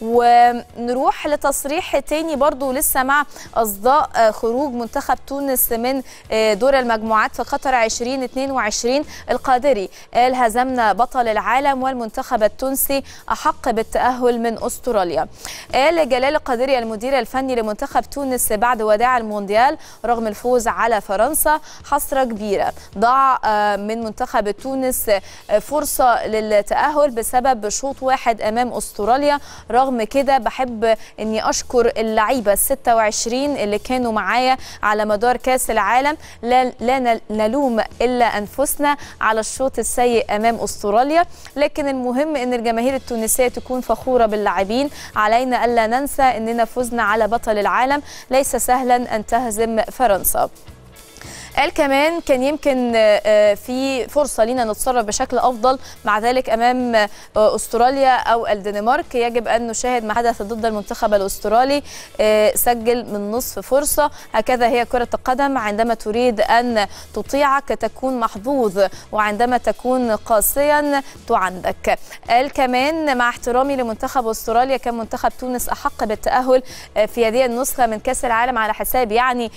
ونروح لتصريح تاني برضو لسه مع أصداء آه، خروج منتخب تونس من آه، دور المجموعات في قطر 2022 القادري قال آه، هزمنا بطل العالم والمنتخب التونسي أحق بالتأهل من أستراليا قال جلال القادري المدير الفني لمنتخب تونس بعد وداع المونديال رغم الفوز على فرنسا حسرة كبيرة ضاع من منتخب تونس فرصة للتأهل بسبب شوط واحد أمام أستراليا رغم رغم كده بحب اني اشكر اللعيبه ال 26 اللي كانوا معايا على مدار كاس العالم لا, نلوم الا انفسنا على الشوط السيء امام استراليا لكن المهم ان الجماهير التونسيه تكون فخوره باللاعبين علينا الا ننسى اننا فزنا على بطل العالم ليس سهلا ان تهزم فرنسا قال كمان كان يمكن آه، آه، في فرصه لينا نتصرف بشكل افضل مع ذلك امام آه، استراليا او الدنمارك يجب ان نشاهد ما حدث ضد المنتخب الاسترالي سجل من نصف فرصه هكذا هي كره القدم عندما تريد ان تطيعك تكون محظوظ وعندما تكون قاسيا تعندك قال كمان مع احترامي لمنتخب استراليا كان منتخب تونس احق بالتاهل في هذه النسخه من كاس العالم على حساب يعني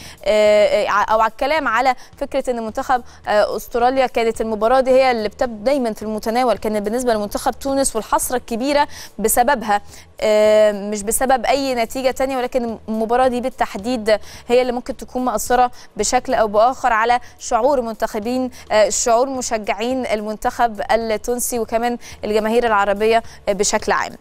او على الكلام على على فكره ان منتخب آه، استراليا كانت المباراه دي هي اللي بتبدا دايما في المتناول كانت بالنسبه لمنتخب تونس والحصره الكبيره بسببها آه، مش بسبب اي نتيجه تانية ولكن المباراه دي بالتحديد هي اللي ممكن تكون مأثره بشكل او باخر على شعور منتخبين آه، شعور مشجعين المنتخب التونسي وكمان الجماهير العربيه بشكل عام